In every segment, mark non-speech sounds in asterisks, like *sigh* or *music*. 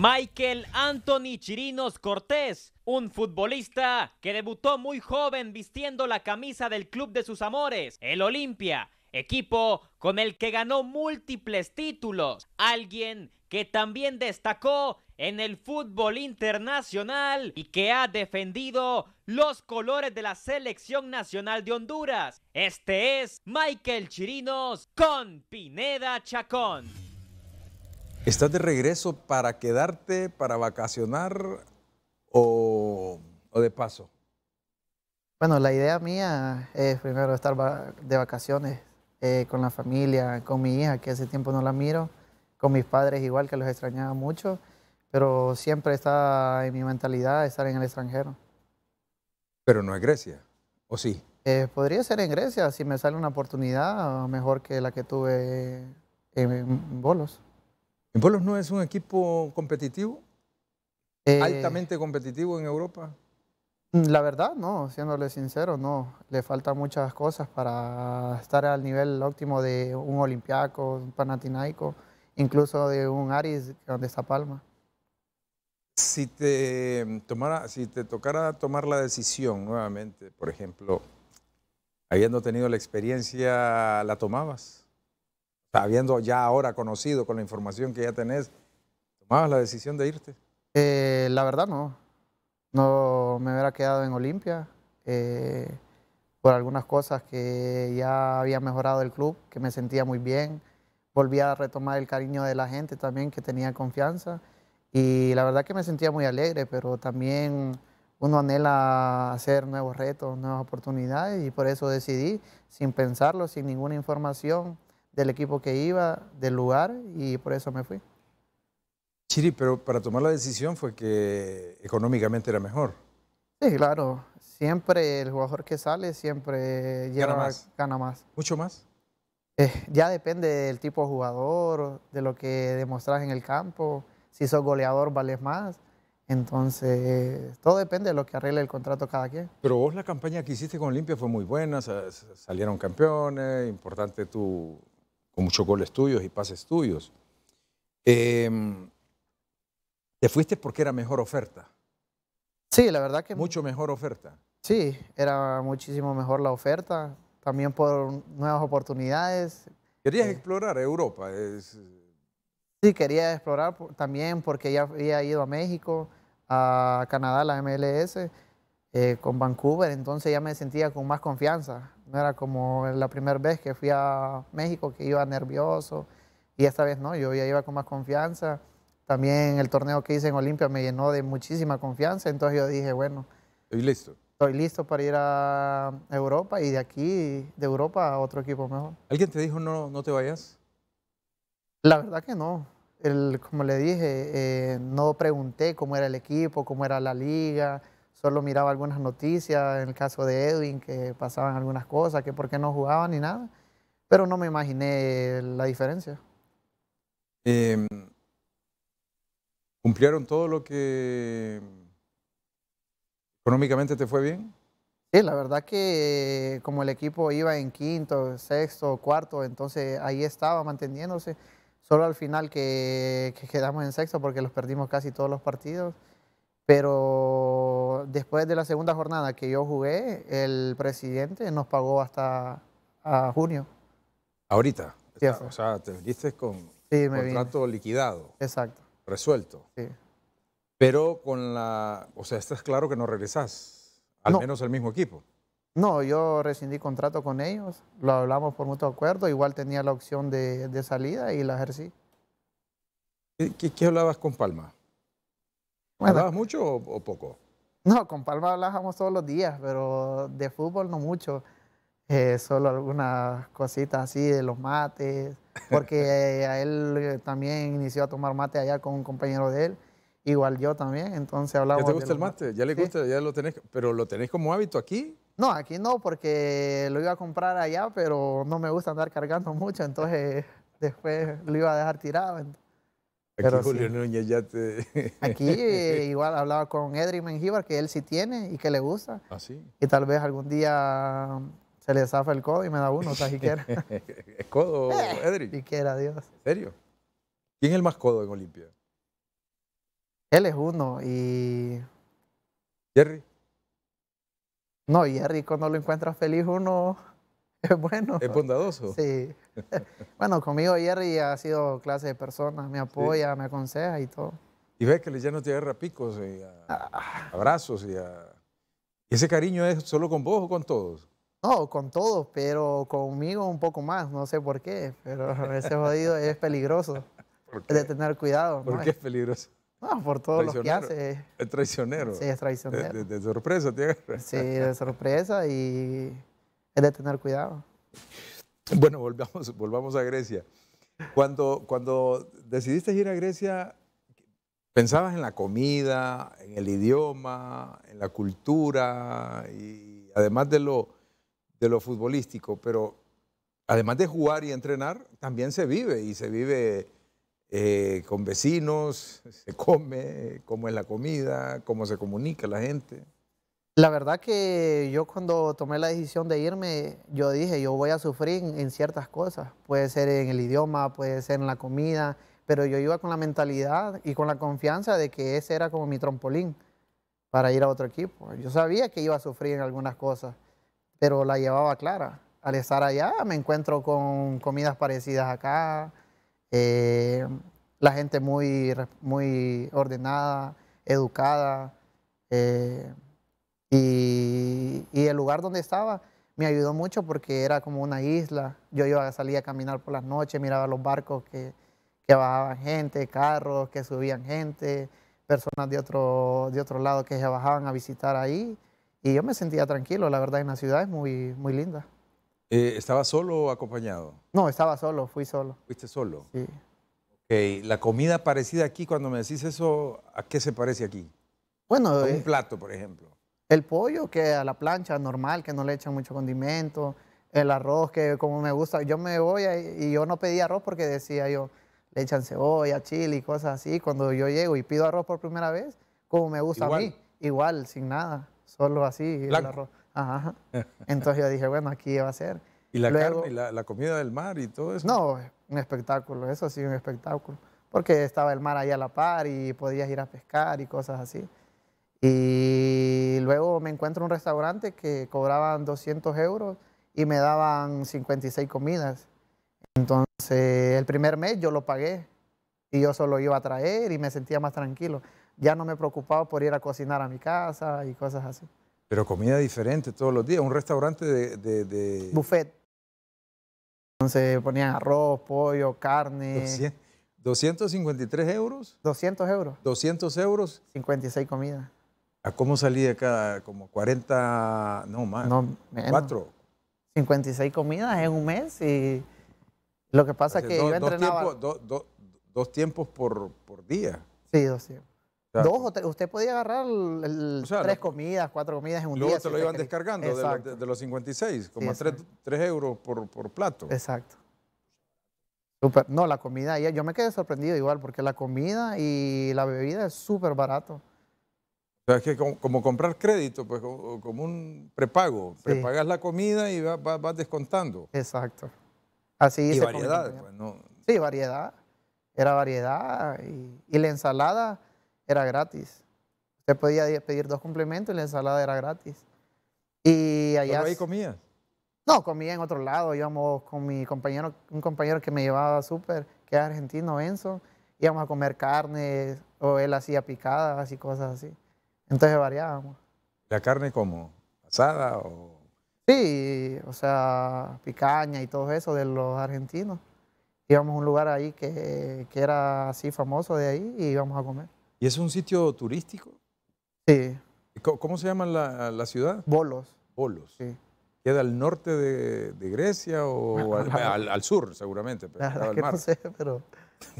Michael Anthony Chirinos Cortés, un futbolista que debutó muy joven vistiendo la camisa del club de sus amores, el Olimpia, equipo con el que ganó múltiples títulos, alguien que también destacó en el fútbol internacional y que ha defendido los colores de la selección nacional de Honduras. Este es Michael Chirinos con Pineda Chacón. ¿Estás de regreso para quedarte, para vacacionar o, de paso? Bueno, la idea mía es primero estar de vacaciones eh, con la familia, con mi hija, que hace tiempo no la miro, con mis padres igual, que los extrañaba mucho, pero siempre está en mi mentalidad estar en el extranjero. Pero no en Grecia, ¿o sí? Eh, podría ser en Grecia, si me sale una oportunidad mejor que la que tuve en Bolos. ¿En Pueblos no es un equipo competitivo? Eh, ¿Altamente competitivo en Europa? La verdad, no, siéndole sincero, no. Le faltan muchas cosas para estar al nivel óptimo de un olimpiaco, un panatinaico, incluso de un Aris, donde está Palma. Si te, si te tocara tomar la decisión nuevamente, por ejemplo, habiendo tenido la experiencia, ¿la tomabas? habiendo ya ahora conocido con la información que ya tenés, tomabas la decisión de irte? Eh, la verdad no. No me hubiera quedado en Olimpia eh, por algunas cosas que ya había mejorado el club, que me sentía muy bien. Volví a retomar el cariño de la gente también, que tenía confianza. Y la verdad que me sentía muy alegre, pero también uno anhela hacer nuevos retos, nuevas oportunidades y por eso decidí, sin pensarlo, sin ninguna información, del equipo que iba, del lugar, y por eso me fui. Chiri, pero para tomar la decisión fue que económicamente era mejor. Sí, claro. Siempre el jugador que sale siempre gana, más. gana más. ¿Mucho más? Eh, ya depende del tipo de jugador, de lo que demostras en el campo. Si sos goleador, vales más. Entonces, todo depende de lo que arregle el contrato cada quien. Pero vos la campaña que hiciste con Olimpia fue muy buena, salieron campeones, importante tu con muchos goles tuyos y pases estudios. Em, te fuiste porque era mejor oferta. Sí, la verdad que... Mucho mejor oferta. Sí, era muchísimo mejor la oferta, también por nuevas oportunidades. Querías eh. explorar Europa. Sí, quería explorar también porque ya había ido a México, a Canadá, la MLS, eh, con Vancouver, entonces ya me sentía con más confianza no era como la primera vez que fui a México, que iba nervioso. Y esta vez no, yo ya iba con más confianza. También el torneo que hice en Olimpia me llenó de muchísima confianza. Entonces yo dije, bueno. Estoy listo. Estoy listo para ir a Europa y de aquí, de Europa, a otro equipo mejor. ¿Alguien te dijo no, no te vayas? La verdad que no. El, como le dije, eh, no pregunté cómo era el equipo, cómo era la liga, solo miraba algunas noticias, en el caso de Edwin, que pasaban algunas cosas, que por qué no jugaban ni nada, pero no me imaginé la diferencia. Em, ¿Cumplieron todo lo que económicamente te fue bien? Sí, la verdad que eh, como el equipo iba en quinto, sexto, cuarto, entonces ahí estaba manteniéndose. Solo al final que quedamos en sexto porque los perdimos casi todos los partidos. Pero después de la segunda jornada que yo jugué, el presidente nos pagó hasta junio. ¿Ahorita? o sea, te viniste con contrato liquidado. Exacto. Resuelto. Sí. Pero con la... O sea, estás claro que no regresás, al menos al mismo equipo. No, yo rescindí contrato con ellos, lo hablamos por mutuo acuerdo, igual tenía la opción de, salida y la ejercí. qué hablabas con Palma? ¿Hablabas mucho o, poco? No, con Palma hablábamos todos los días, pero de fútbol no mucho. Eh, solo algunas cositas así de los mates, porque *laughs* a él eh, también inició a tomar mate allá con un compañero de él, igual yo también, entonces hablábamos. te gusta el mate? ¿Ya le gusta? ¿Ya lo tenés? ¿Pero lo tenés como hábito aquí? No, aquí no, porque lo iba a comprar allá, pero no me gusta andar cargando mucho, entonces *laughs* después lo iba a dejar tirado. Aquí Julio ya *laughs* Aquí eh, igual hablaba con Edric Mengíbar, que él sí tiene y que le gusta. así ah, Y tal vez algún día um, se le zafa el codo y me da uno, o sea, siquiera. *laughs* ¿Es codo, *laughs* eh, Edric? quiera, Dios. ¿En serio? ¿Quién es el más codo en Olimpia? Él es uno y... ¿Jerry? No, Jerry cuando lo encuentras feliz uno es *laughs* bueno. Es bondadoso. Sí. *laughs* bueno, conmigo Jerry ha sido clase de persona. me apoya, me aconseja y todo. Y ves que ya no te agarra picos eh, y ah. abrazos y a... ese cariño es solo con vos o con todos? No, con todos, pero conmigo un poco más, no sé por qué, pero *laughs* ese jodido es peligroso. De tener cuidado. ¿Por qué es peligroso? No, por todo lo que hace. Es traicionero. Sí, es traicionero. De, sorpresa Sí, de sorpresa y de tener cuidado. Bueno, *laughs* volvamos, volvamos a Grecia. Cuando, cuando decidiste ir a Grecia, ¿pensabas en la comida, en el idioma, en la cultura, y además de lo, de lo futbolístico? Pero además de jugar y entrenar, también se vive y se vive eh, con vecinos, se come, eh, cómo es la comida, cómo se comunica la gente. La verdad que yo cuando tomé la decisión de irme, yo dije, yo voy a sufrir en ciertas cosas. Puede ser en el idioma, puede ser en la comida, pero yo iba con la mentalidad y con la confianza de que ese era como mi trampolín para ir a otro equipo. Yo sabía que iba a sufrir en algunas cosas, pero la llevaba clara. Al estar allá me encuentro con comidas parecidas acá, eh, la gente muy, muy ordenada, educada. Eh, y, el lugar donde estaba me ayudó mucho porque era como una isla. Yo iba, salía a caminar por las noches, miraba los barcos que, que bajaban gente, carros que subían gente, personas de otro, de otro lado que se bajaban a visitar ahí. Y yo me sentía tranquilo, la verdad, en la ciudad es muy, muy linda. Eh, ¿Estaba solo o acompañado? No, estaba solo, fui solo. ¿Fuiste solo? Sí. Ok, la comida parecida aquí, cuando me decís eso, ¿a qué se parece aquí? Bueno, un eh, plato, por ejemplo. El pollo que a la plancha normal, que no le echan mucho condimento. El arroz que como me gusta. Yo me voy y yo no pedí arroz porque decía yo, le echan cebolla, chile y cosas así. Cuando yo llego y pido arroz por primera vez, como me gusta a mí, igual, sin nada, solo así el arroz. Entonces yo dije, bueno, aquí va a ser. *laughs* ¿Y la carne, la, la, comida del mar y todo eso? No, un espectáculo, eso sí, un espectáculo. Porque estaba el mar ahí a la par y podías ir a pescar y cosas así. Y luego me encuentro en un restaurante que cobraban 200 euros y me daban 56 comidas. Entonces, el primer mes yo lo pagué y yo solo iba a traer y me sentía más tranquilo. Ya no me preocupaba por ir a cocinar a mi casa y cosas así. Pero comida diferente todos los días, un restaurante de... Buffet. Entonces ponían arroz, pollo, carne. 253 euros. 200 euros. 200 euros. 56 comidas cómo salí de cada, como 40, no más, cuatro? 56 comidas en un mes y lo que pasa es que dos, yo entrenaba... Dos tiempos, por, día. Sí, dos tiempos. dos usted podía agarrar tres comidas, cuatro comidas en un día. Luego te lo iban descargando de los, 56, como a tres, euros por, plato. Exacto. No, la comida, yo me quedé sorprendido igual, porque la comida y la bebida es súper barato. O es que como, comprar crédito, pues como, un prepago. Prepagas la comida y vas, descontando. Exacto. Así y variedad, pues, ¿no? Sí, variedad. Era variedad y, la ensalada era gratis. se podía pedir dos complementos y la ensalada era gratis. Y allá... ahí comías? No, comía en otro lado. Íbamos con mi compañero, un compañero que me llevaba súper, que era argentino, Enzo. Íbamos a comer carne o él hacía picadas y cosas así. Entonces variábamos. ¿La carne como ¿Asada o...? Sí, o sea, picaña y todo eso de los argentinos. Íbamos a un lugar ahí que, que era así famoso de ahí y íbamos a comer. ¿Y es un sitio turístico? Sí. ¿Cómo se llama la, la ciudad? Bolos. Bolos. Sí. ¿Queda al norte de, Grecia o *laughs* al, sur, seguramente? Pero, mar. No sé, pero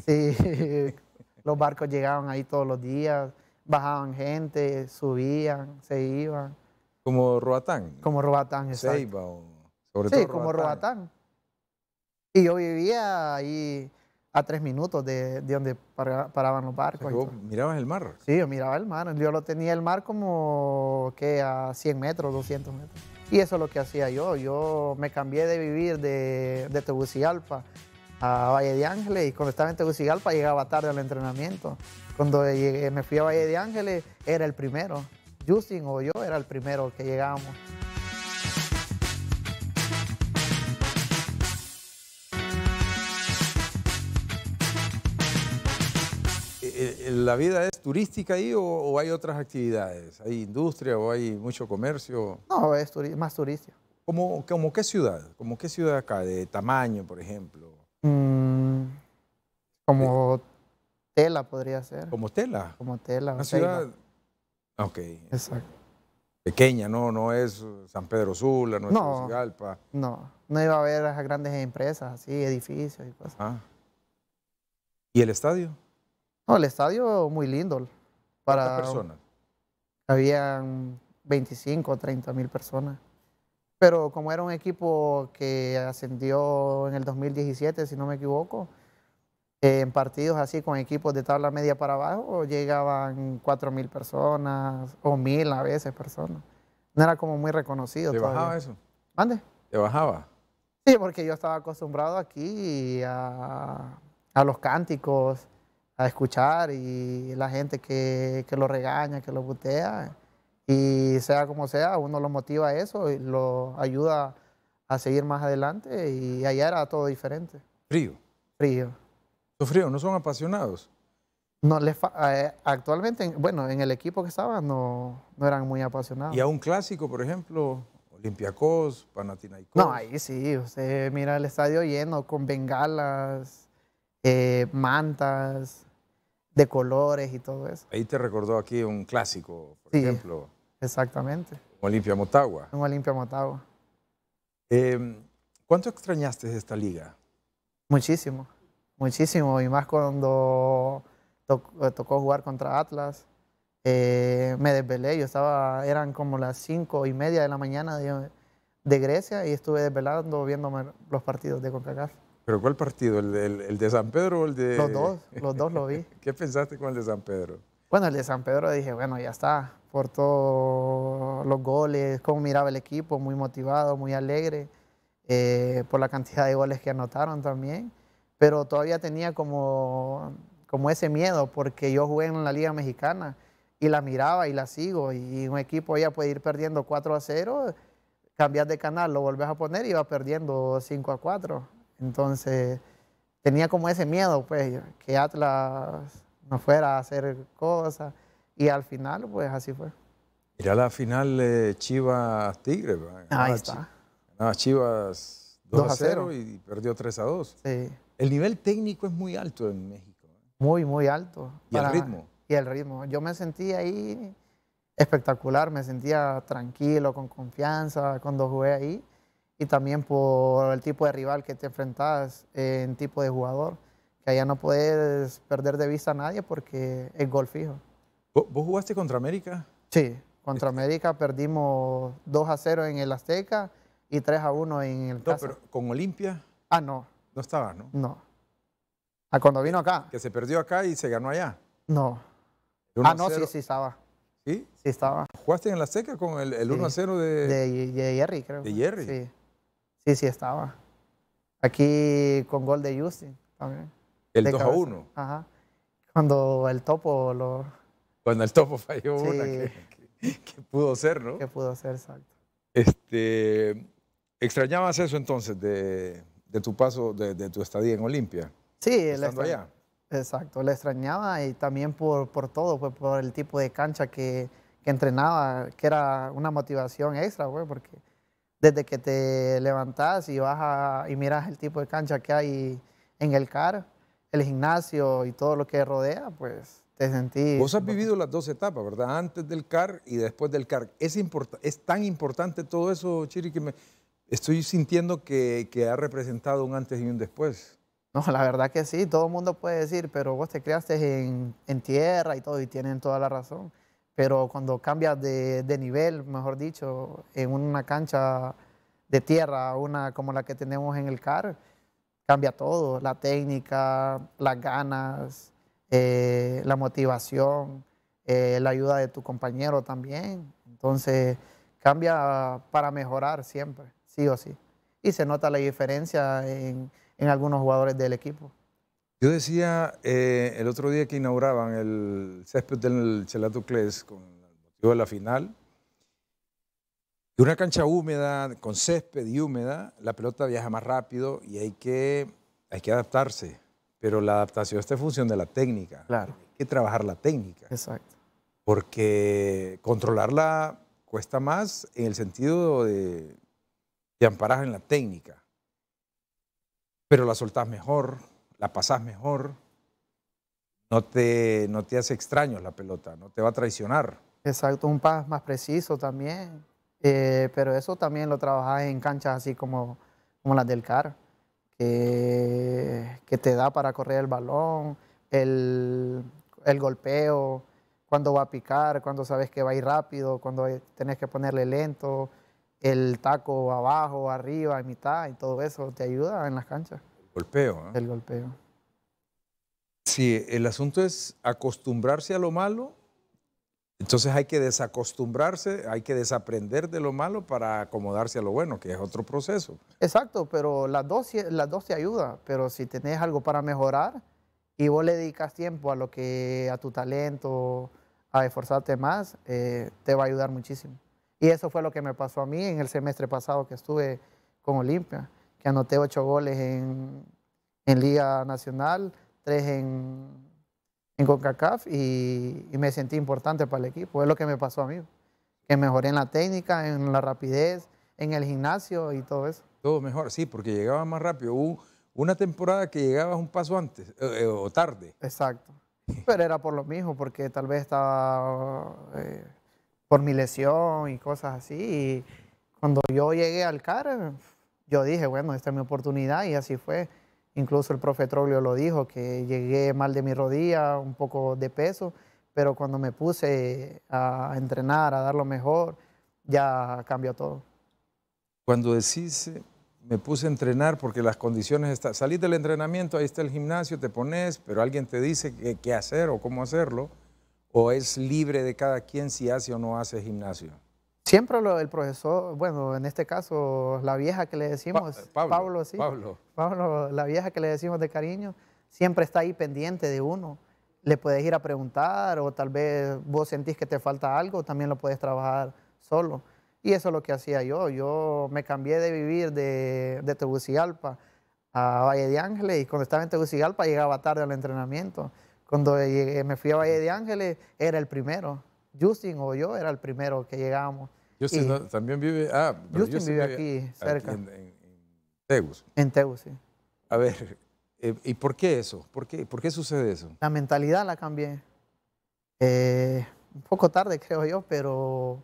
sí, *laughs* los barcos llegaban ahí todos los días bajaban gente, subían, se iban. ¿Como Roatán? Como Roatán, exacto. Seiba sobre sobre sí, como Roatán. Y yo vivía ahí a tres minutos de, donde paraban los barcos. O mirabas el mar? Sí, yo miraba el mar. Yo lo tenía el mar como que a 100 metros, 200 metros. Y eso es lo que hacía yo. Yo me cambié de vivir de, de Tegucigalpa a Valle de Ángeles y cuando estaba en llegaba tarde al entrenamiento. Cuando me fui a Valle de Ángeles era el primero. Justin o yo era el primero que llegábamos. Eh, eh, ¿La vida es turística ahí o, hay otras actividades? ¿Hay industria o hay mucho comercio? No, es más turística. ¿Como, como qué ciudad? ¿Como qué ciudad acá? ¿De tamaño, por ejemplo? Mm, como tela podría ser. Como tela. Como tela. Una ciudad. Ok. Exacto. Pequeña, no, no es San Pedro Sula, no es No, no, no iba a haber grandes empresas, así, edificios y cosas. Ah. ¿Y el estadio? No, el estadio muy lindo. Para personas? Habían 25 o 30 mil personas. Pero como era un equipo que ascendió en el 2017, si no me equivoco, en partidos así con equipos de tabla media para abajo llegaban 4.000 personas o 1.000 a veces personas. No era como muy reconocido. ¿Te bajaba eso? ¿Mande? ¿Te bajaba? Sí, porque yo estaba acostumbrado aquí a, a los cánticos, a escuchar y la gente que, que lo regaña, que lo butea. Y sea como sea, uno lo motiva a eso y lo ayuda a seguir más adelante y allá era todo diferente. Frío. Frío. Frío, no son apasionados. No les eh, actualmente, bueno, en el equipo que estaba no, no eran muy apasionados. ¿Y a un clásico, por ejemplo, Olympiacos, Panathinaikos? No, ahí sí, usted mira el estadio lleno con bengalas, eh, mantas de colores y todo eso. Ahí te recordó aquí un clásico, por ejemplo. Exactamente. ¿Un Olimpia Motagua. Un Olimpia Motagua. Em, ¿Cuánto extrañaste de esta liga? Muchísimo, muchísimo. Y más cuando eh, tocó, jugar contra Atlas. Eh, me desvelé, yo estaba, eran como las cinco y media de la mañana de, Grecia y estuve desvelando viéndome los partidos de CONCACAF. ¿Pero cuál partido? ¿El, de San Pedro o el de...? Los dos, los dos lo vi. *laughs* ¿Qué pensaste con el de San Pedro? Bueno, el de San Pedro dije, bueno, ya está, por todos los goles, cómo miraba el equipo, muy motivado, muy alegre, eh, por la cantidad de goles que anotaron también, pero todavía tenía como, como ese miedo porque yo jugué en la Liga Mexicana y la miraba y la sigo y un equipo ya puede ir perdiendo 4 a 0, cambias de canal, lo volvés a poner y va perdiendo 5 a 4. Entonces tenía como ese miedo, pues, que Atlas no fuera a hacer cosas. Y al final, pues así fue. Mira la final de Chivas Tigre. Ahí está. Chivas 2, a 0, y perdió 3 a 2. Sí. El nivel técnico es muy alto en México. ¿eh? Muy, muy alto. ¿Y el ritmo? Y el ritmo. Yo me sentía ahí espectacular, me sentía tranquilo, con confianza cuando jugué ahí. Y también por el tipo de rival que te enfrentabas, eh, en tipo de jugador ya no puedes perder de vista a nadie porque es gol fijo. ¿Vos jugaste contra América? Sí, contra América perdimos 2 a 0 en el Azteca y 3 a 1 en el No, pero con Olimpia. Ah, no. No estaba, ¿no? No. A ah, cuando vino acá. Que se perdió acá y se ganó allá. No. Ah, no, sí, sí estaba. ¿Sí? Sí estaba. ¿Jugaste en el Azteca con el, 1 a 0 de... de... de Jerry, creo. De Jerry. Sí. Sí, sí estaba. Aquí con gol de Justin también. El 2 a 1. Ajá. Cuando el topo lo. Cuando el topo *laughs* falló una, que, pudo ser, ¿no? Que pudo ser, exacto. Este, ¿Extrañabas eso entonces de, de tu paso, de, tu estadía en Olimpia? Sí, estando allá. Exacto, le extrañaba y también por, por todo, pues, por el tipo de cancha que, que entrenaba, que era una motivación extra, pues, porque desde que te levantás y vas y miras el tipo de cancha que hay en el CAR, el gimnasio y todo lo que rodea, pues te sentí... Vos has vivido las dos etapas, ¿verdad? Antes del CAR y después del CAR. ¿Es, tan importante todo eso, Chiri, que me estoy sintiendo que, ha representado un antes y un después? No, la verdad que sí, todo el mundo puede decir, pero vos te creaste en, tierra y todo, y tienen toda la razón. Pero cuando cambias de, de, nivel, mejor dicho, en una cancha de tierra, una como la que tenemos en el CAR, cambia todo, la técnica, las ganas, eh, la motivación, eh, la ayuda de tu compañero también. Entonces, cambia para mejorar siempre, sí o sí. Y se nota la diferencia en, algunos jugadores del equipo. Yo decía eh, el otro día que inauguraban el césped del Chelato Cles con el motivo de la final, de una cancha húmeda, con césped y húmeda, la pelota viaja más rápido y hay que, hay que adaptarse. Pero la adaptación está en función de la técnica. Claro. Hay que trabajar la técnica. Exacto. Porque controlarla cuesta más en el sentido de te en la técnica. Pero la soltás mejor, la pasás mejor, no te, no te hace extraño la pelota, no te va a traicionar. Exacto, un pas más preciso también. Eh, pero eso también lo trabajas en canchas así como, como las del CAR, que, que te da para correr el balón, el, el golpeo, cuando va a picar, cuando sabes que va a ir rápido, cuando tenés que ponerle lento, el taco abajo, arriba, en mitad, y todo eso te ayuda en las canchas. El golpeo. ¿eh? El golpeo. Sí, el asunto es acostumbrarse a lo malo entonces hay que desacostumbrarse, hay que desaprender de lo malo para acomodarse a lo bueno, que es otro proceso. Exacto, pero las dos, las dos te ayudan, pero si tenés algo para mejorar y vos le dedicas tiempo a lo que, a tu talento, a esforzarte más, eh, te va a ayudar muchísimo. Y eso fue lo que me pasó a mí en el semestre pasado que estuve con Olimpia, que anoté ocho goles en, en Liga Nacional, tres en en CONCACAF y, y, me sentí importante para el equipo. Es lo que me pasó a mí. Que mejoré en la técnica, en la rapidez, en el gimnasio y todo eso. Todo mejor, sí, porque llegaba más rápido. Hubo una temporada que llegabas un paso antes eh, eh, o tarde. Exacto. *laughs* Pero era por lo mismo, porque tal vez estaba eh, por mi lesión y cosas así. Y cuando yo llegué al CAR, yo dije, bueno, esta es mi oportunidad y así fue. Incluso el profe Troglio lo dijo, que llegué mal de mi rodilla, un poco de peso, pero cuando me puse a entrenar, a dar lo mejor, ya cambió todo. Cuando decís, eh, me puse a entrenar porque las condiciones están, salís del entrenamiento, ahí está el gimnasio, te pones, pero alguien te dice qué, qué hacer o cómo hacerlo, o es libre de cada quien si hace o no hace gimnasio. Siempre lo, el profesor, bueno, en este caso, la vieja que le decimos, eh, Pablo, Pablo, Pablo. la vieja que le decimos de cariño, siempre está ahí pendiente de uno. Le puedes ir a preguntar o tal vez vos sentís que te falta algo, también lo puedes trabajar solo. Y eso es lo que hacía yo. Yo me cambié de vivir de, de Tegucigalpa a Valle de Ángeles y cuando estaba en Tegucigalpa llegaba tarde al entrenamiento. Cuando me fui a Valle de Ángeles era el primero. Justin o yo era el primero que llegábamos Justin también vive. Ah, aquí, cerca. en, en, en, Tegus. sí. A ver, eh, ¿y por qué eso? ¿Por qué, ¿Por qué sucede eso? La mentalidad la cambié. Eh, un poco tarde, *laughs* creo yo, pero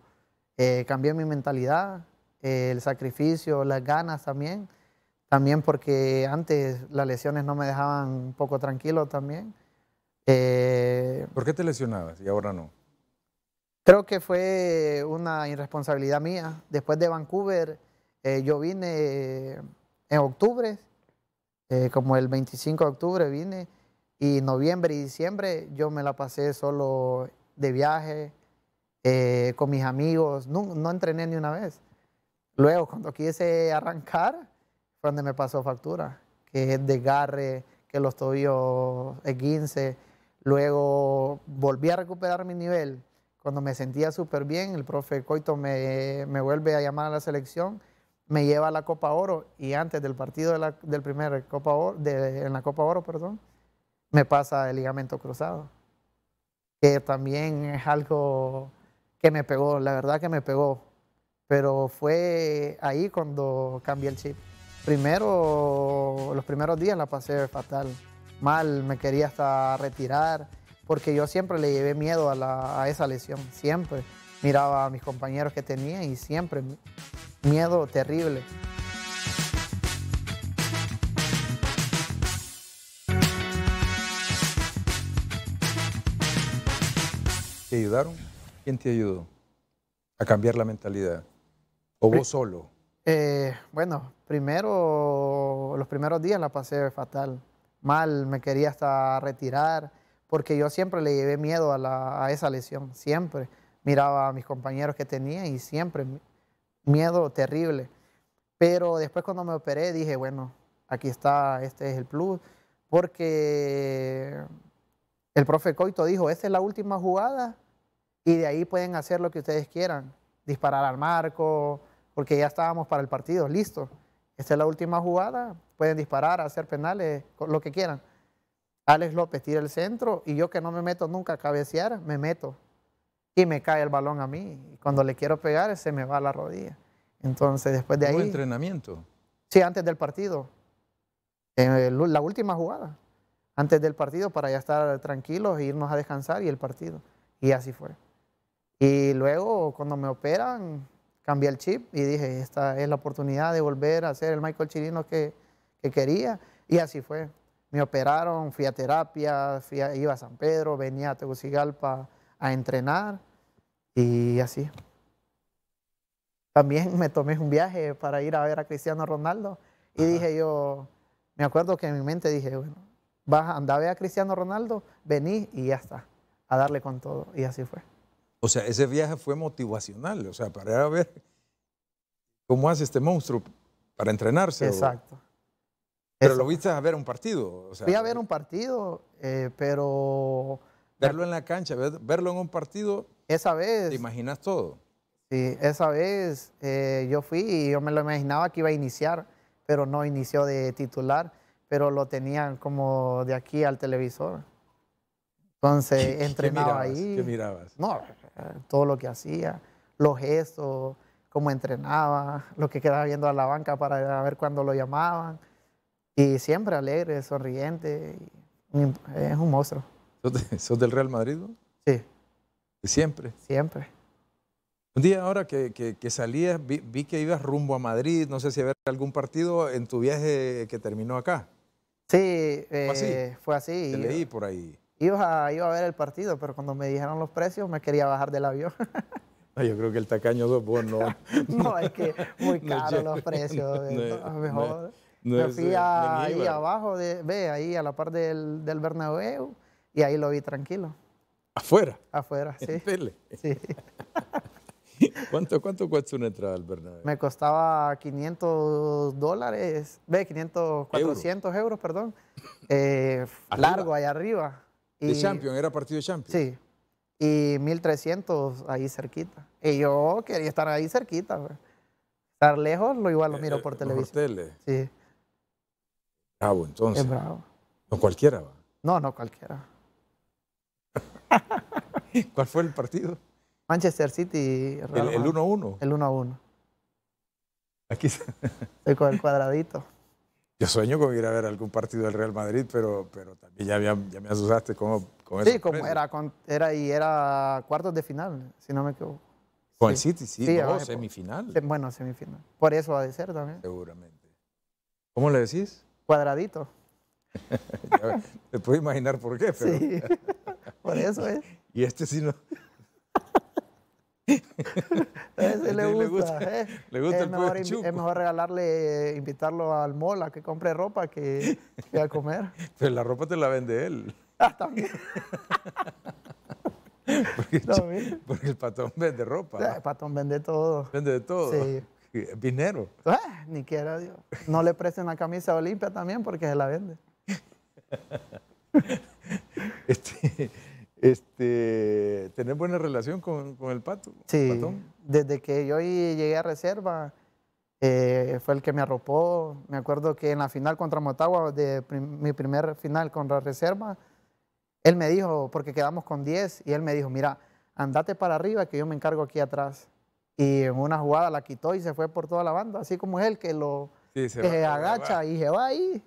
eh, cambié mi mentalidad, el sacrificio, las ganas también. También porque antes las lesiones no me dejaban un poco tranquilo también. ¿Por qué te lesionabas y ahora no? Creo que fue una irresponsabilidad mía. Después de Vancouver, eh, yo vine eh, en octubre, eh, como el 25 de octubre vine, y noviembre y diciembre yo me la pasé solo de viaje, con mis amigos, no, no, entrené ni una vez. Luego, cuando quise arrancar, fue donde me pasó factura, que es desgarre, que los tobillos es 15. Luego volví a recuperar mi nivel cuando me sentía súper bien, el profe Coito me, me, vuelve a llamar a la selección, me lleva a la Copa Oro y antes del partido de la, del primer Copa Oro, de, en la Copa Oro, perdón, me pasa el ligamento cruzado, que también es algo que me pegó, la verdad que me pegó, pero fue ahí cuando cambié el chip. Primero, los primeros días la pasé fatal, mal, me quería hasta retirar porque yo siempre le llevé miedo a, esa lesión, siempre. Miraba a mis compañeros que tenía y siempre miedo terrible. ¿Te ayudaron? ¿Quién te ayudó a cambiar la mentalidad? ¿O vos solo? Eh, bueno, primero, los primeros días la pasé fatal. Mal, me quería hasta retirar porque yo siempre le llevé miedo a, esa lesión, siempre. Miraba a mis compañeros que tenía y siempre miedo terrible. Pero después cuando me operé dije, bueno, aquí está, este es el plus, porque el profe Coito dijo, esta es la última jugada y de ahí pueden hacer lo que ustedes quieran, disparar al marco, porque ya estábamos para el partido, listo. Esta es la última jugada, pueden disparar, hacer penales, lo que quieran. Alex López tira el centro y yo que no me meto nunca a cabecear, me meto. Y me cae el balón a mí. Y cuando le quiero pegar, se me va a la rodilla. Entonces, después de ahí... entrenamiento? Sí, antes del partido. En la última jugada. Antes del partido para ya estar tranquilos, e irnos a descansar y el partido. Y así fue. Y luego, cuando me operan, cambié el chip y dije, esta es la oportunidad de volver a ser el Michael Chirino que quería. Y así fue me operaron, fui a terapia, iba a San Pedro, venía a Tegucigalpa a entrenar y así. También me tomé un viaje para ir a ver a Cristiano Ronaldo y dije yo, me acuerdo que en mi mente dije, bueno, vas, anda a ver a Cristiano Ronaldo, vení y ya está, a darle con todo. Y así fue. O sea, ese viaje fue motivacional, o sea, para ir a ver cómo hace este monstruo para entrenarse. Exacto. Pero lo viste a ver un partido. Fui a ver un partido, eh, pero... Verlo en la cancha, verlo en un partido... Esa vez... Te imaginas todo. Sí, esa vez eh, yo fui y yo me lo imaginaba que iba a iniciar, pero no inició de titular, pero lo tenían como de aquí al televisor. Entonces entrenaba ahí. ¿Qué mirabas? No, todo lo que hacía, los gestos, cómo entrenaba, lo que quedaba viendo a la banca para ver cuándo lo llamaban. Y siempre alegre, sonriente. es un monstruo. ¿Sos, *laughs* del Real Madrid? Sí. ¿De siempre? Siempre. Un día ahora que, que, salías, vi, que ibas rumbo a Madrid, no sé si había algún partido en tu viaje que terminó acá. Sí, fue así. Eh, fue así Te leí por ahí. Iba, iba a ver el partido, pero cuando me dijeron los precios me quería bajar del avión. *laughs* yo creo que el tacaño dos vos no. *laughs* no, es que muy caro los precios. mejor me fui ahí abajo, de, ve, ahí a la par del, del Bernabéu y ahí lo vi tranquilo. ¿Afuera? Afuera, sí. ¿En sí. *laughs* ¿Cuánto, ¿Cuánto cuesta una entrada al Bernabéu? Me costaba 500 dólares, ve, 500, 400 euros, perdón, *laughs* eh, ¿A largo allá arriba. Y, ¿De Champions? ¿Era partido de Champions? Sí, y 1300 ahí cerquita. Y yo quería estar ahí cerquita, pues. Estar lejos, lo igual lo eh, miro eh, por televisión. Por tele. Sí. Bravo, entonces. No cualquiera No, no cualquiera. *laughs* ¿Cuál fue el partido? Manchester City. el 1-1. El 1-1. Aquí Estoy con el cuadradito. Yo sueño con ir a ver algún partido del Real Madrid, pero, pero también ya, me asustaste con, Sí, como era, era, y era cuartos de final, si no me equivoco. Con el City, sí, sí no, pues. semifinal. bueno, semifinal. Por eso va a ser también. Seguramente. ¿Cómo le decís? cuadradito. Te *laughs* puedo imaginar por qué, pero. *laughs* por eso es. ¿eh? Y este sí no. *laughs* A ese le gusta. Le gusta, ¿eh? le es el mejor, Es mejor regalarle, invitarlo al mall a que compre ropa que, a comer. Pero la ropa te la vende él. Ah, también. Porque, porque, el patón vende ropa. El ah, patón vende todo. Vende de todo. Sí. Dinero. Ah, ni quiera Dios. No le preste una camisa Olimpia también porque se la vende. *laughs* este, este, ¿Tenés buena relación con, con el pato? Sí. Desde que yo llegué a reserva, eh, fue el que me arropó. Me acuerdo que en la final contra Motagua, de mi primer final contra reserva, él me dijo, porque quedamos con 10, y él me dijo, mira, andate para arriba que yo me encargo aquí atrás y en una jugada la quitó y se fue por toda la banda, así como es él que lo agacha y se va ahí.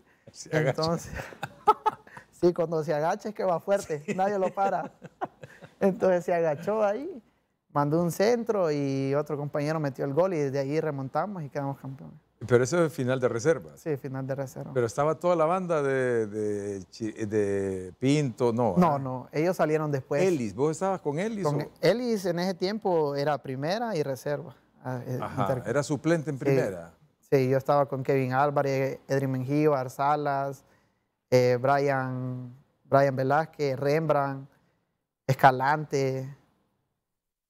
Entonces, *laughs* sí, cuando se agacha es que va fuerte, nadie lo para. *laughs* Entonces se agachó ahí, mandó un centro y otro compañero metió el gol y desde ahí remontamos y quedamos campeones. Pero eso es final de reserva. Sí, final de reserva. Pero estaba toda la banda de, de, Pinto, no. ¿ah? No, no, ellos salieron después. Ellis, vos estabas con Ellis. Con Ellis en ese tiempo era primera y reserva. Ah, eh, era suplente en primera. Sí, yo estaba con Kevin Álvarez, Edwin Mengío, Arzalas, eh, Brian, Brian Velázquez, Rembrandt, Escalante,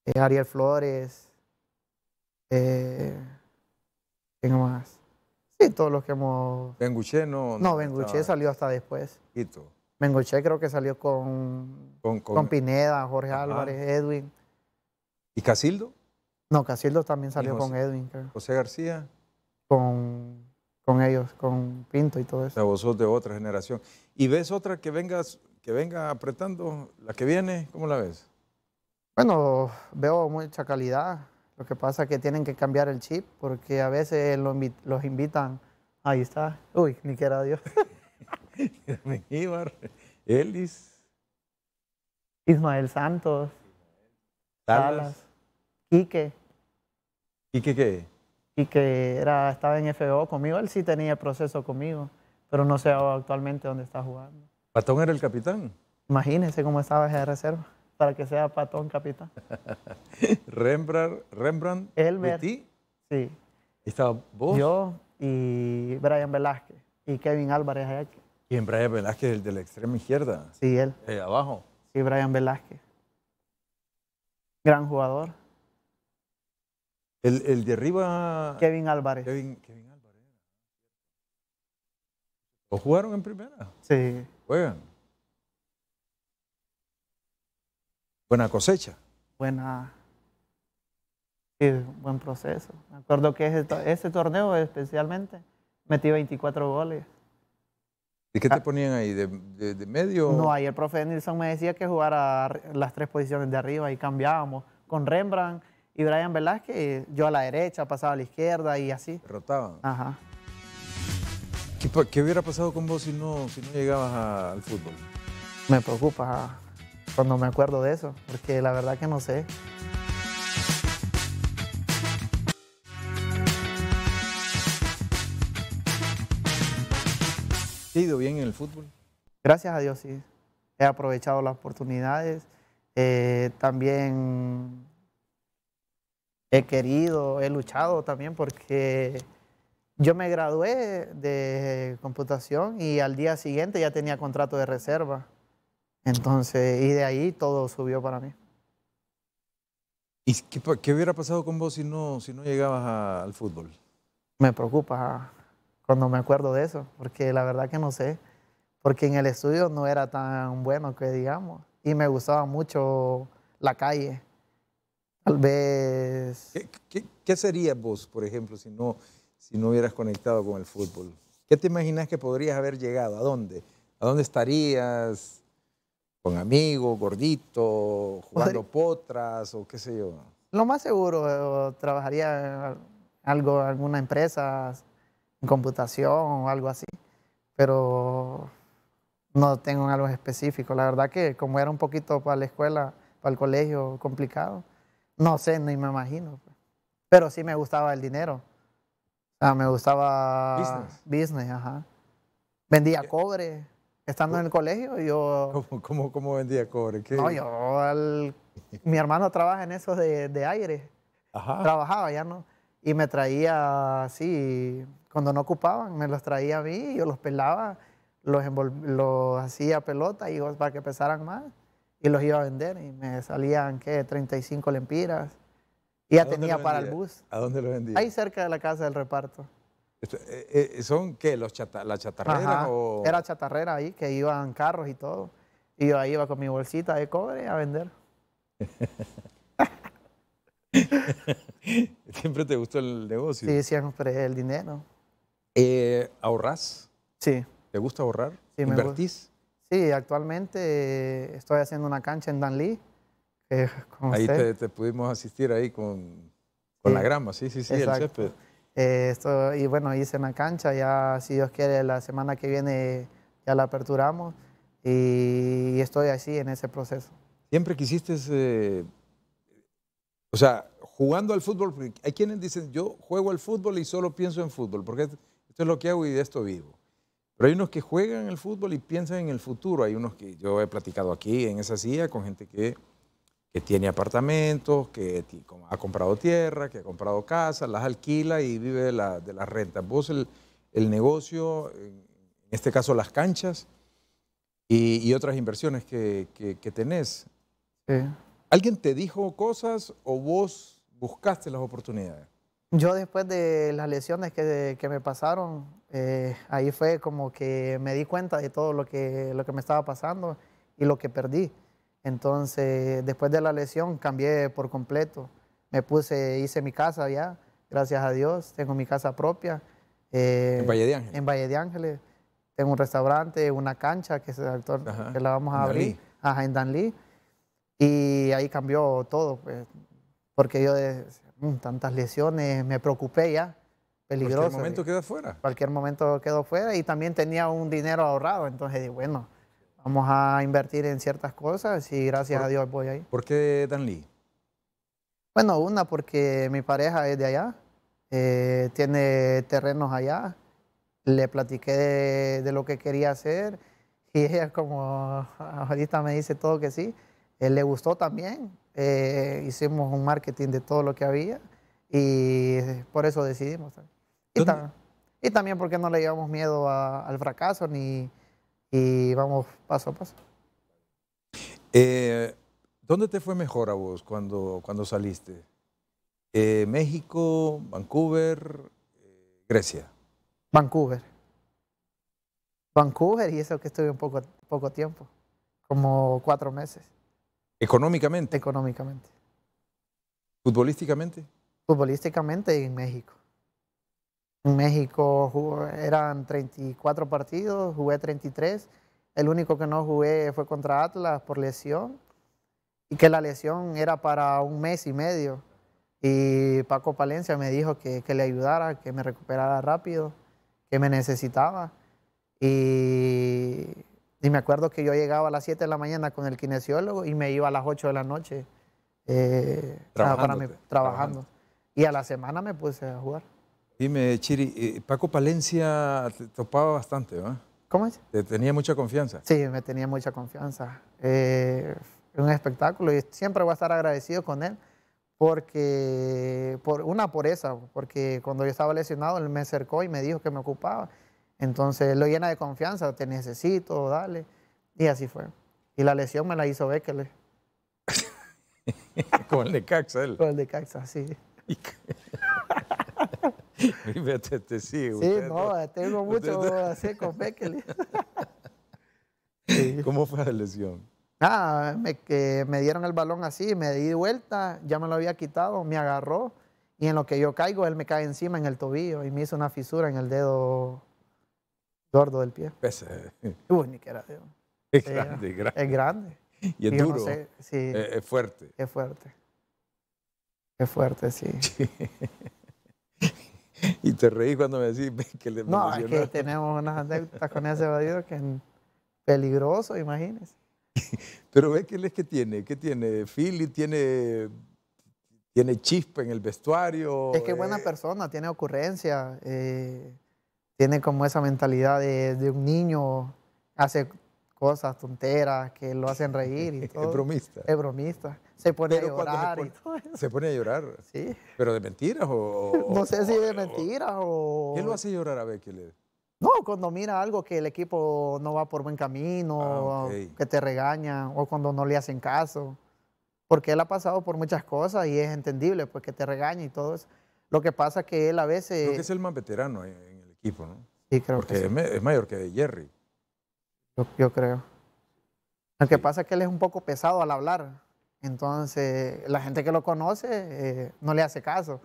eh, Ariel Flores. Eh, ¿Quién más? Sí, todos los que hemos... ¿Benguché no... No, Benguche salió hasta después. ¿Y tú? Benguche creo que salió con, con, Pineda, Jorge Álvarez, Edwin. ¿Y Casildo? No, Casildo también salió con Edwin. Creo. ¿José García? Con, con ellos, con Pinto y todo eso. O sea, vos sos de otra generación. ¿Y ves otra que, vengas, que venga apretando? ¿La que viene? ¿Cómo la ves? Bueno, veo mucha calidad. Lo que pasa es que tienen que cambiar el chip porque a veces los, invitan. Ahí está. Uy, ni que era Dios. *laughs* Elis. Ismael Santos. Salas. Quique. ¿Quique qué? Quique era, estaba en FBO conmigo. Él sí tenía proceso conmigo, pero no sé actualmente dónde está jugando. ¿Patón era el capitán? Imagínense cómo estaba de reserva para que sea patón capitán. *laughs* Rembrandt, Rembrandt, Elmer, ti sí. Estaba vos. Yo y Brian Velázquez y Kevin Álvarez ¿Y Brian Velázquez, el de la extrema izquierda? Sí, él. de abajo. Sí, Brian Velázquez. Gran jugador. El, el de arriba. Kevin Álvarez. Kevin Álvarez. ¿O jugaron en primera? Sí. Juegan. Buena cosecha. Buena. Sí, buen proceso. Me acuerdo que ese, torneo especialmente metí 24 goles. ¿Y qué te ah. ponían ahí? ¿De, medio? No, ahí el profe Nilsson me decía que jugara las tres posiciones de arriba y cambiábamos con Rembrandt y Brian Velázquez, yo a la derecha, pasaba a la izquierda y así. Rotaban. Ajá. ¿Qué, hubiera pasado con vos si no, si no llegabas al fútbol? Me preocupa cuando me acuerdo de eso, porque la verdad que no sé. ido bien en el fútbol? Gracias a Dios, sí. He aprovechado las oportunidades. Eh, también he querido, he luchado también porque yo me gradué de computación y al día siguiente ya tenía contrato de reserva. Entonces, y de ahí todo subió para mí. ¿Y qué, hubiera pasado con vos si no, si no llegabas al fútbol? Me preocupa cuando me acuerdo de eso, porque la verdad que no sé, porque en el estudio no era tan bueno que digamos, y me gustaba mucho la calle. Tal vez... ¿Qué, qué, serías vos, por ejemplo, si no, si no hubieras conectado con el fútbol? ¿Qué te imaginas que podrías haber llegado? ¿A dónde? ¿A dónde estarías? con amigos, gordito, jugando potras o qué sé yo? Lo más seguro, eh, trabajaría algo, alguna empresa, en computación o algo así, pero no tengo algo específico. La verdad que como era un poquito para la escuela, para el colegio complicado, no sé, ni me imagino. Pues. Pero sí me gustaba el dinero. O sea, me gustaba business. business ajá. Vendía eh, cobre Estando en el colegio, yo... ¿Cómo, cómo, vendía cobre? No, yo... Mi hermano trabaja en eso de, aire. Trabajaba, ya no. Y me traía así, cuando no ocupaban, me los traía a mí, yo los pelaba, los, los hacía pelota y, para que pesaran más y los iba a vender y me salían, ¿qué? 35 lempiras. Y ya tenía para el bus. ¿A dónde los vendía? Ahí cerca de la casa del reparto. Eh, eh, ¿Son qué? Los ¿La chatarrera? Era chatarrera ahí, que iban carros y todo. Y yo ahí iba con mi bolsita de cobre a vender. *laughs* ¿Siempre te gustó el negocio? Sí, siempre el dinero. Eh, ¿Ahorras? Sí. ¿Te gusta ahorrar? Sí, ¿Invertís? sí, actualmente eh, estoy haciendo una cancha en Danlí. ahí te, pudimos asistir ahí con, con la grama, sí, sí, sí, el césped. Eh, esto, y bueno, hice una cancha, ya si Dios quiere, la semana que viene ya la aperturamos y, estoy así en ese proceso. Siempre quisiste, eh, o sea, jugando al fútbol, hay quienes dicen, yo juego al fútbol y solo pienso en fútbol, porque esto es lo que hago y de esto vivo. Pero hay unos que juegan el fútbol y piensan en el futuro, hay unos que yo he platicado aquí, en esa silla, con gente que que tiene apartamentos, que ha comprado tierra, que ha comprado casas, las alquila y vive de la, de renta. Vos el, el, negocio, en este caso las canchas y, otras inversiones que, tenés. ¿Alguien te dijo cosas o vos buscaste las oportunidades? Yo después de las lesiones que, que me pasaron, eh, ahí fue como que me di cuenta de todo lo que, lo que me estaba pasando y lo que perdí. Entonces, después de la lesión, cambié por completo. Me puse, hice mi casa ya, gracias a Dios. Tengo mi casa propia. Eh, ¿En Valle de Ángeles? En Valle de Ángeles. Tengo un restaurante, una cancha que, actor que la vamos a abrir. Ajá, en Danlí. Y ahí cambió todo, pues, porque yo de mm, tantas lesiones me preocupé ya. Peligroso. Cualquier momento quedó fuera. Cualquier momento quedó fuera y también tenía un dinero ahorrado, entonces bueno, Vamos a invertir en ciertas cosas y gracias a Dios voy ahí. ¿Por qué Dan Lee? Bueno, una porque mi pareja es de allá, eh, tiene terrenos allá, le platiqué de, lo que quería hacer y ella como ahorita me dice todo que sí, él eh, le gustó también, eh, hicimos un marketing de todo lo que había y por eso decidimos. Y, también porque no le llevamos miedo al fracaso ni y vamos paso a paso. Eh, ¿Dónde te fue mejor a vos cuando, cuando saliste? Eh, ¿México, Vancouver, eh, Grecia? Vancouver. Vancouver y eso que estuve un poco, poco tiempo, como cuatro meses. ¿Económicamente? Económicamente. ¿Futbolísticamente? Futbolísticamente en México. México eran 34 partidos, jugué 33. El único que no jugué fue contra Atlas por lesión y que la lesión era para un mes y medio. Y Paco Palencia me dijo que, le ayudara, que me recuperara rápido, que me necesitaba. Y, me acuerdo que yo llegaba a las 7 de la mañana con el kinesiólogo y me iba a las 8 de la noche eh, trabajando. Y a la semana me puse a jugar. Dime, Chiri, eh, Paco Palencia topaba bastante, ¿verdad? ¿Cómo es? Te tenía mucha confianza. Sí, me tenía mucha confianza. es eh, un espectáculo y siempre voy a estar agradecido con él porque, por, una por esa, porque cuando yo estaba lesionado, él me acercó y me dijo que me ocupaba. Entonces lo llena de confianza, te necesito, dale. Y así fue. Y la lesión me la hizo Bekele. *laughs* con el de Caxa, él. Con el de Caxa, sí. *laughs* *laughs* Sí, no, eh, tengo mucho que hacer con *laughs* ¿Cómo fue la lesión? Ah, me, me dieron el balón así, me di vuelta, ya me lo había quitado, me agarró y en lo que yo caigo, él me cae encima en el tobillo y me hizo una fisura en el dedo gordo del pie. Pese. *laughs* ni que era Es grande, es grande. Es Y es duro. es, eh, es, fuerte. Es fuerte. Es fuerte, sí y te reí cuando me decís *laughs* que le No, que tenemos unas anécdotas con ese que es peligroso, imagínese. *laughs* Pero ve que él es que tiene, que tiene Philly, tiene, tiene chispa en el vestuario. Es que es buena eh, persona, tiene ocurrencia, eh, tiene como esa mentalidad de, de, un niño, hace cosas tonteras que lo hacen reír y *laughs* todo. Es bromista. Es bromista se pone a llorar ¿Se pone a llorar? Sí. ¿Pero de mentiras o...? *laughs* no sé si de mentiras o... ¿Qué lo hace llorar a Becky No, cuando mira algo que el equipo no va por buen camino, ah, que te regaña o cuando no le hacen caso. Porque él ha pasado por muchas cosas y es entendible, pues que te regaña y todo eso. Lo que pasa es que él a veces... Creo que es el más veterano en, el equipo, ¿no? Sí, creo que sí. es mayor que Jerry. Yo, creo. Lo que pasa es que él es un poco pesado al hablar. Entonces, la gente que lo conoce eh, no le hace caso,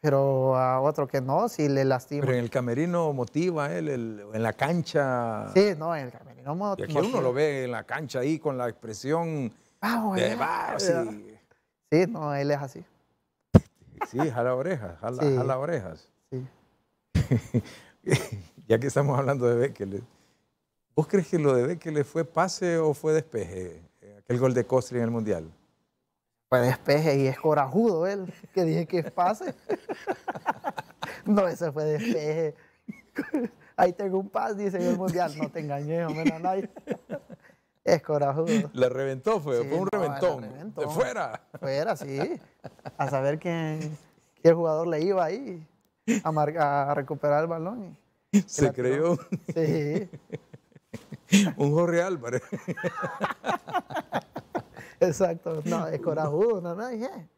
pero a otro que no, sí le lastima. Pero en el camerino motiva él, en la cancha. Sí, no, en el camerino motiva. Y aquí uno lo ve en la cancha ahí con la expresión. Ah, de, bar *laughs* sí. sí, no, él es así. Sí, jala orejas, jala, sí. orejas. Sí. *laughs* ya que estamos hablando de Bekele, ¿vos crees que lo de le fue pase o fue despeje? Eh, aquel gol de Costri en el Mundial. Pues despeje y es corajudo él, que dije que pase. no, eso fue despeje. Ahí tengo un pase, dice el mundial. No te engañé, hombre, Es corajudo. le reventó, fue, fue un reventón. Reventó. De fuera. Fuera, sí. A saber quién, el jugador le iba ahí a, recuperar el balón. Se creó. Sí. *laughs* un Jorge Álvarez. Exacto, no, es *laughs* corajudo, no, no, *laughs* yeah.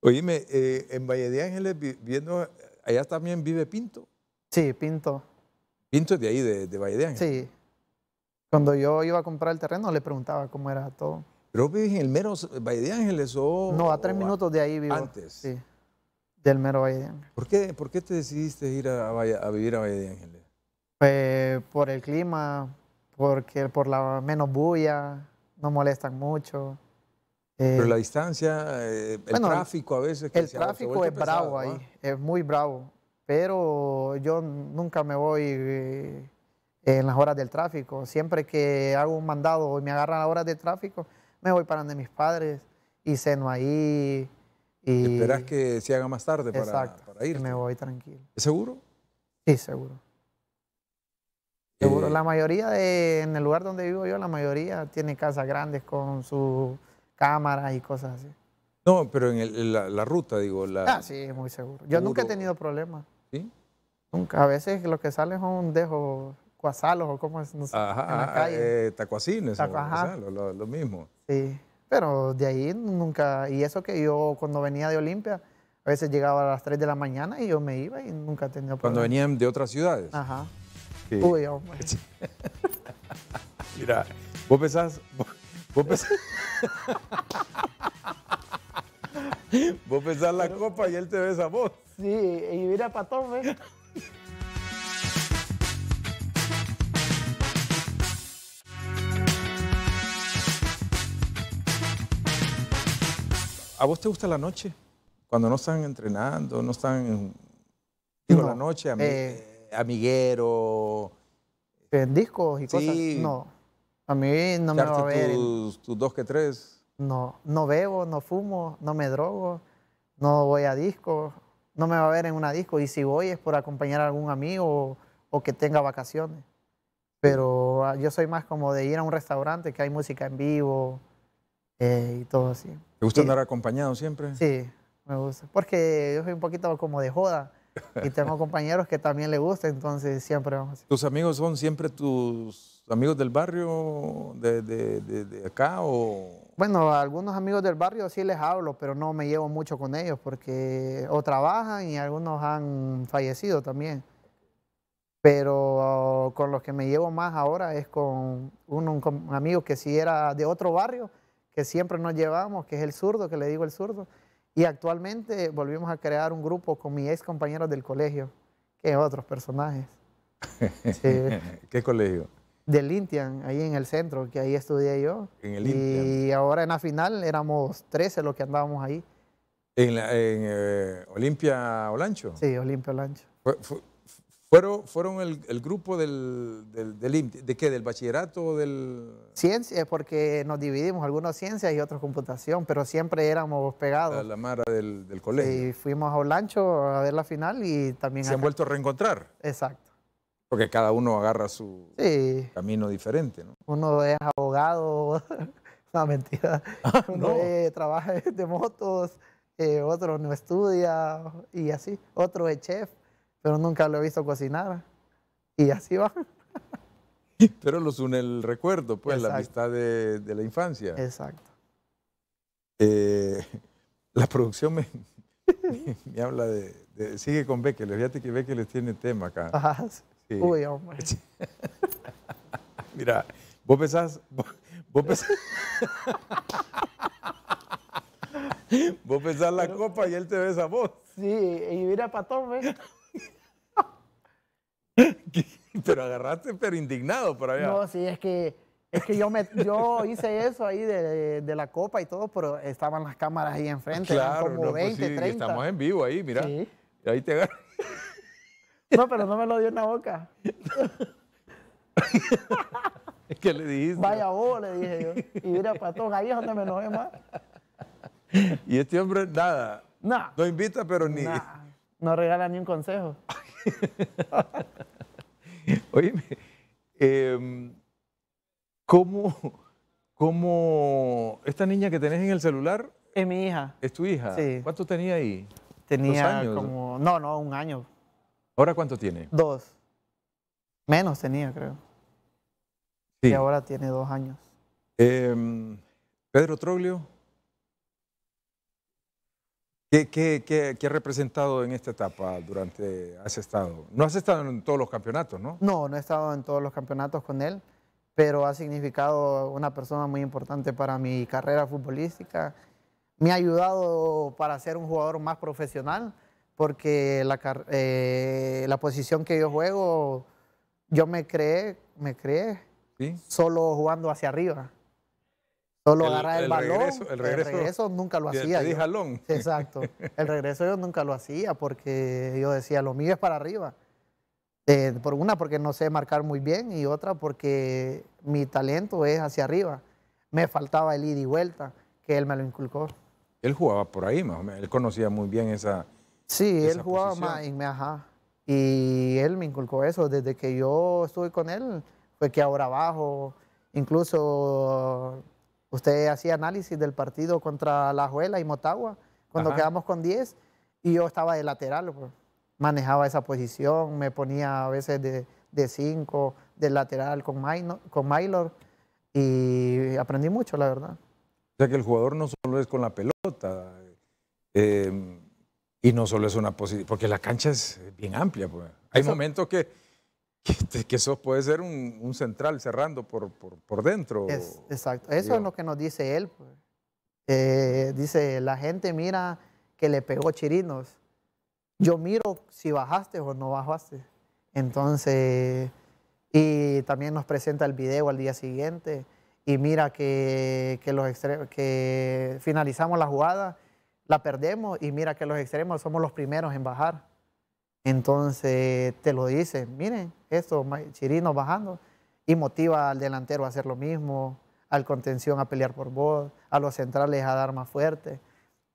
Oíme, eh, en Valle de Ángeles, viendo, allá también vive Pinto. Sí, Pinto. Pinto es de ahí, de, Valle de Ángeles. Sí. Cuando yo iba a comprar el terreno, le preguntaba cómo era todo. ¿Pero vives en el mero Valle de Ángeles o...? No, a tres minutos de ahí vivo. Antes. Sí, del mero Valle de Ángeles. ¿Por qué, por qué te decidiste ir a, a vivir a Valle de Ángeles? Pues por el clima, porque por la menos bulla, no molestan mucho. Pero eh, la distancia, eh, el tráfico a veces. el tráfico es bravo ¿ah? ahí, es muy bravo. Pero yo nunca me voy eh, en las horas del tráfico. Siempre que hago un mandado y me agarran las horas del tráfico, me voy para donde mis padres y ceno ahí. Y... Esperás que se haga más tarde para, ir. Me voy tranquilo. ¿Es seguro? Sí, seguro. Seguro, eh, la mayoría de, en el lugar donde vivo yo, la mayoría tiene casas grandes con sus cámaras y cosas así. No, pero en, la, ruta, digo. La, ah, sí, muy seguro. Yo nunca he tenido problemas. ¿Sí? Nunca. A veces lo que sale son dejo cuasalos o como es, en la ah, calle. Eh, tacuacines, Lo, mismo. Sí, pero de ahí nunca. Y eso que yo cuando venía de Olimpia, a veces llegaba a las 3 de la mañana y yo me iba y nunca tenido problemas. Cuando venían de otras ciudades. Ajá. Uy, hombre. *laughs* Mira, vos pensás. Vos, pensás, *laughs* vos pensás la copa y él te besa a vos. Sí, y mira todo, ¿eh? ¿A vos te gusta la noche? Cuando no están entrenando, no están. Digo, la noche a mí. Eh, amiguero. ¿En discos y cosas? No. A mí no me va a ver. Tus, tus dos que tres. No, no bebo, no fumo, no me drogo, no voy a discos, no me va a ver en una disco. Y si voy es por acompañar a algún amigo o, que tenga vacaciones. Pero ah, yo soy más como de ir a un restaurante que hay música en vivo eh, y todo así. ¿Te gusta andar acompañado siempre? Sí, me gusta. Porque yo soy un poquito como de joda. Y tengo *laughs* compañeros que también le gusta, entonces siempre vamos. ¿Tus amigos son siempre tus amigos del barrio de, de, acá o...? Bueno, a algunos amigos del barrio sí les hablo, pero no me llevo mucho con ellos porque o trabajan y algunos han fallecido también. Pero oh, con los que me llevo más ahora es con un, un amigo que sí era de otro barrio, que siempre nos llevamos, que es el zurdo, que le digo el zurdo. Y actualmente volvimos a crear un grupo con mis ex compañeros del colegio, que otros personajes. *laughs* ¿Qué colegio? Del Intian, ahí en el centro, que ahí estudié yo. En el Y ahora en la final éramos 13 los que andábamos ahí. ¿En, eh, Olimpia Olancho? Sí, Olimpia Olancho. Fueron, el, grupo del, del, ¿de qué? ¿Del bachillerato o del...? Ciencias, porque nos dividimos, algunos ciencias y otros computación, pero siempre éramos pegados. la mara del, colegio. Y fuimos a Olancho a ver la final y también... Se han vuelto a reencontrar. Exacto. Porque cada uno agarra su camino diferente, ¿no? Uno es abogado, Una *laughs* mentira. Ah, *laughs* uno trabaja *laughs* de motos, eh, otro no estudia y así. Otro es chef pero nunca lo he visto cocinar. Y así va. *laughs* Pero los une el recuerdo, pues, la amistad de, la infancia. Exacto. Eh, *laughs* la producción me, *laughs* me, habla de, Sigue con Bekele, fíjate que Bekele tiene tema acá. Ah, Uy, hombre. Mira, vos pensás... Vos, vos vos la copa y él te besa vos. Sí, y mira, todo, eh pero agarraste, pero indignado por allá. No, sí, es que, es que yo, me, yo hice eso ahí de, de, la copa y todo, pero estaban las cámaras ahí enfrente, claro, como no, 20, pues Estamos en vivo ahí, mira. Sí. Ahí te No, pero no me lo dio en la boca. *laughs* ¿Qué le dijiste? Vaya vos, le dije yo. Y mira, patón, ahí es donde me enojé más. *laughs* Y este hombre, nada. no No invita, pero ni. No regala ni un consejo. *laughs* Oye, em, ¿cómo, ¿cómo esta niña que tenés en el celular? Es mi hija. ¿Es tu hija? Sí. ¿Cuánto tenía ahí? Tenía como... No, no, un año. ¿Ahora cuánto tiene? Dos. Menos tenía, creo. Sí. Y ahora tiene dos años. Em, Pedro Troglio. ¿Qué, qué, ha representado en esta etapa durante, has estado? No has estado en todos los campeonatos, ¿no? No, no he estado en todos los campeonatos con él, pero ha significado una persona muy importante para mi carrera futbolística. Me ha ayudado para ser un jugador más profesional, porque la, eh, la posición que yo juego, yo me creé, me creé solo jugando hacia arriba. Solo agarra el, balón. el, regreso, el regreso nunca lo hacía. El Exacto. El regreso yo nunca lo hacía porque yo decía, lo mío es para arriba. Eh, por una, porque no sé marcar muy bien y otra, porque mi talento es hacia arriba. Me faltaba el ida y vuelta, que él me lo inculcó. Él jugaba por ahí, más o menos. Él conocía muy bien esa. Sí, él jugaba más más me ajá. Y él me inculcó eso. Desde que yo estuve con él, fue que ahora abajo, incluso Usted hacía análisis del partido contra La Juela y Motagua, cuando quedamos con 10, y yo estaba de lateral, pues. manejaba esa posición, me ponía a veces de, 5, de lateral con, con Maylor, y aprendí mucho, la verdad. O sea que el jugador no solo es con la pelota, eh, y no solo es una posición, porque la cancha es bien amplia. Pues. Hay momentos que este, que, eso puede ser un, central cerrando por, dentro. Es, exacto, eso es lo que nos dice él. Pues. Eh, dice, la gente mira que le pegó Chirinos. Yo miro si bajaste o no bajaste. Entonces, y también nos presenta el video al día siguiente y mira que, que los que finalizamos la jugada, la perdemos y mira que los extremos somos los primeros en bajar. Entonces te lo dicen, miren, esto, Chirino bajando, y motiva al delantero a hacer lo mismo, al contención a pelear por vos, a los centrales a dar más fuerte.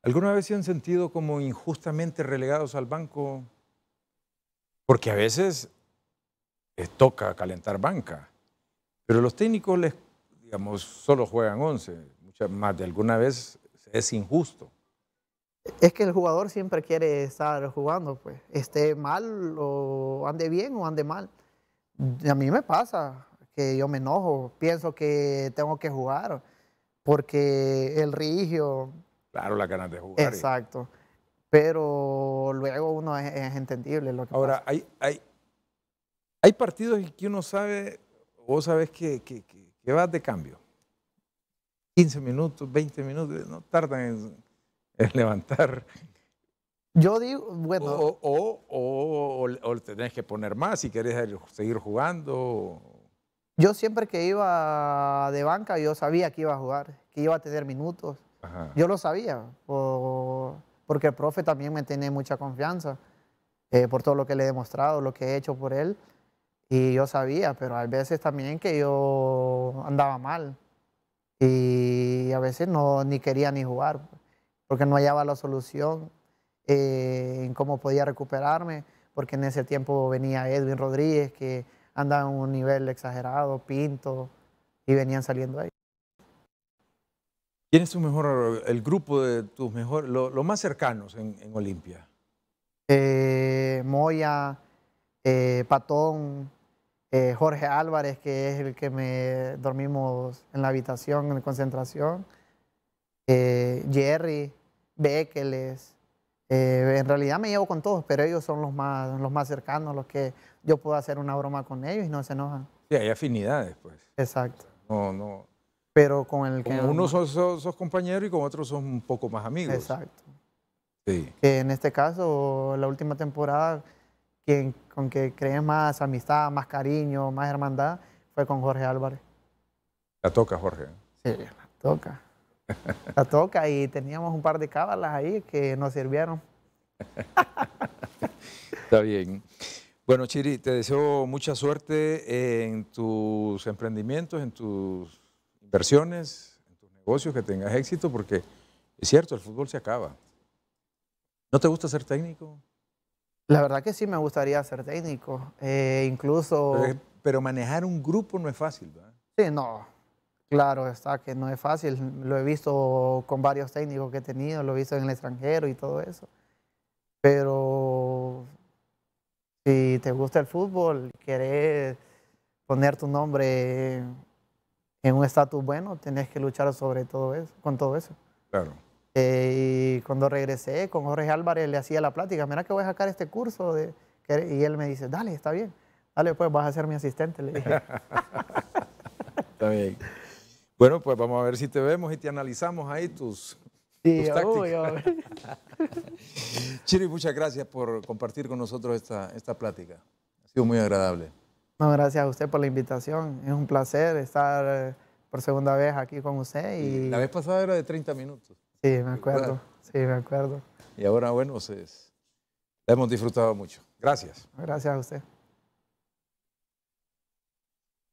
¿Alguna vez se han sentido como injustamente relegados al banco? Porque a veces les eh, toca calentar banca, pero los técnicos les, digamos, solo juegan once, muchas más de alguna vez es injusto. Es que el jugador siempre quiere estar jugando, pues, esté mal o ande bien o ande mal. A mí me pasa que yo me enojo, pienso que tengo que jugar porque el rigio... Claro, la ganas de jugar. Exacto. Pero luego uno es, entendible lo que Ahora, Hay, hay, hay partidos en que uno sabe, vos sabes que, que vas de cambio. 15 minutos, 20 minutos, no tardan en *laughs* levantar. Yo digo, bueno. O, o, tenés que poner más si querés seguir jugando. Yo siempre que iba de banca, yo sabía que iba a jugar, que iba a tener minutos. Yo lo sabía, porque el profe también me tiene mucha confianza eh, por todo lo que le he demostrado, lo que he hecho por él. Y yo sabía, pero a veces también que yo andaba mal. Y a veces no, ni quería ni jugar porque no hallaba la solución eh, en cómo podía recuperarme, porque en ese tiempo venía Edwin Rodríguez, que andaba en un nivel exagerado, pinto, y venían saliendo ahí. ¿Quién es tu mejor, el grupo de tus mejores, los más cercanos en, en Olimpia? Eh, Moya, eh, Patón, Jorge Álvarez, que es el que me dormimos en la habitación, en concentración, Jerry, Bekeles. Eh, en realidad me llevo con todos, pero ellos son los más, los más cercanos, los que yo puedo hacer una broma con ellos y no se enojan. Sí, hay afinidades, pues. Exacto. No, no. Pero con el que... uno son sus y con otro son un poco más amigos. Exacto. Sí. Que en este caso, la última temporada, con que creé más amistad, más cariño, más hermandad, fue con Jorge Álvarez. La toca, Jorge. Sí, la toca. La toca y teníamos un par de cábalas ahí que nos sirvieron. Está bien. Bueno, Chiri, te deseo mucha suerte en tus emprendimientos, en tus inversiones, en tus negocios, que tengas éxito, porque es cierto, el fútbol se acaba. ¿No te gusta ser técnico? La verdad que sí me gustaría ser técnico. Eh, incluso. Pero, pero, manejar un grupo no es fácil, ¿verdad? Sí, no. Claro, está que no es fácil. Lo he visto con varios técnicos que he tenido, lo he visto en el extranjero y todo eso. Pero si te gusta el fútbol, querés poner tu nombre en un estatus bueno, tenés que luchar sobre todo eso, con todo eso. Claro. Eh, y cuando regresé con Jorge Álvarez le hacía la plática, mira que voy a sacar este curso. Y él me dice, dale, está bien. Dale, pues vas a ser mi asistente. Le dije. *laughs* está bien. Bueno, pues vamos a ver si te vemos y te analizamos ahí tus, tácticas. *laughs* Chiri, muchas gracias por compartir con nosotros esta, esta plática. Ha sido muy agradable. No, gracias a usted por la invitación. Es un placer estar eh, por segunda vez aquí con usted. Y... La vez pasada era de 30 minutos. Sí, me acuerdo. Sí, me acuerdo. Y ahora, bueno, se, la hemos disfrutado mucho. Gracias. Gracias a usted.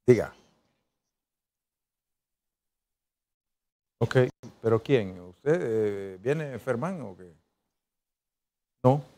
Diga. Ok, pero ¿quién? ¿Usted eh, viene Fermán o qué? No.